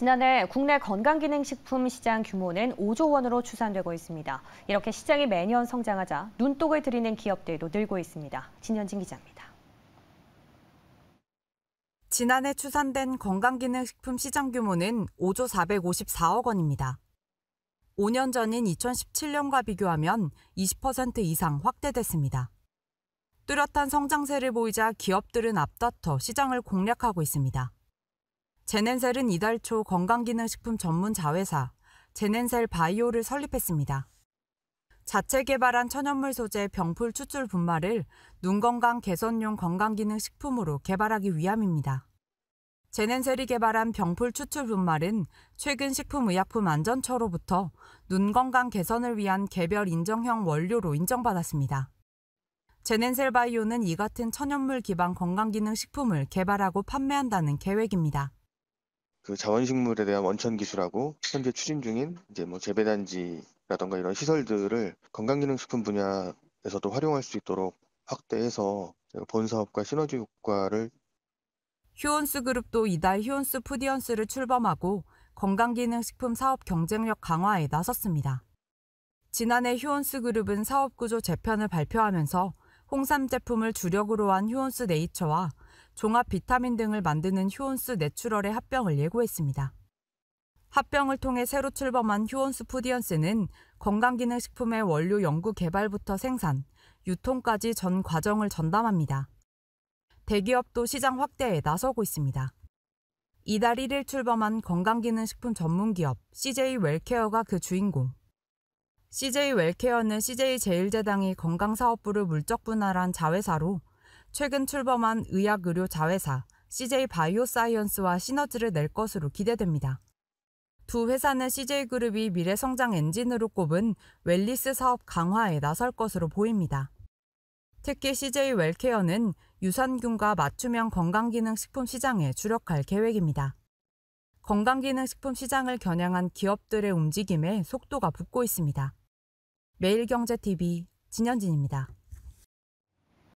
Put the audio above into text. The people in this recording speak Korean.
지난해 국내 건강기능식품 시장 규모는 5조 원으로 추산되고 있습니다. 이렇게 시장이 매년 성장하자 눈독을 들이는 기업들도 늘고 있습니다. 진현진 기자입니다. 지난해 추산된 건강기능식품 시장 규모는 5조 454억 원입니다. 5년 전인 2017년과 비교하면 20% 이상 확대됐습니다. 뚜렷한 성장세를 보이자 기업들은 앞다퉈 시장을 공략하고 있습니다. 제넨셀은 이달 초 건강기능식품 전문 자회사 제넨셀 바이오를 설립했습니다. 자체 개발한 천연물 소재 병풀 추출 분말을 눈 건강 개선용 건강기능식품으로 개발하기 위함입니다. 제넨셀이 개발한 병풀 추출 분말은 최근 식품의약품 안전처로부터 눈 건강 개선을 위한 개별 인정형 원료로 인정받았습니다. 제넨셀 바이오는 이 같은 천연물 기반 건강기능식품을 개발하고 판매한다는 계획입니다. 그 자원식물에 대한 원천 기술하고 현재 추진 중인 이제 뭐 재배단지라던가 이런 시설들을 건강기능식품 분야에서도 활용할 수 있도록 확대해서 본 사업과 시너지 효과를 휴온스 그룹도 이달 휴온스 푸디언스를 출범하고 건강기능식품 사업 경쟁력 강화에 나섰습니다. 지난해 휴온스 그룹은 사업 구조 재편을 발표하면서 홍삼 제품을 주력으로 한 휴온스 네이처와 종합 비타민 등을 만드는 휴온스 내추럴의 합병을 예고했습니다. 합병을 통해 새로 출범한 휴온스 푸디언스는 건강기능식품의 원료 연구 개발부터 생산, 유통까지 전 과정을 전담합니다. 대기업도 시장 확대에 나서고 있습니다. 이달 1일 출범한 건강기능식품 전문기업 CJ 웰케어가 그 주인공. CJ 웰케어는 CJ 제일제당이 건강사업부를 물적 분할한 자회사로 최근 출범한 의약의료 자회사 CJ 바이오사이언스와 시너지를 낼 것으로 기대됩니다. 두 회사는 CJ그룹이 미래 성장 엔진으로 꼽은 웰리스 사업 강화에 나설 것으로 보입니다. 특히 CJ 웰케어는 유산균과 맞춤형 건강기능식품 시장에 주력할 계획입니다. 건강기능식품 시장을 겨냥한 기업들의 움직임에 속도가 붙고 있습니다. 매일경제TV 진현진입니다.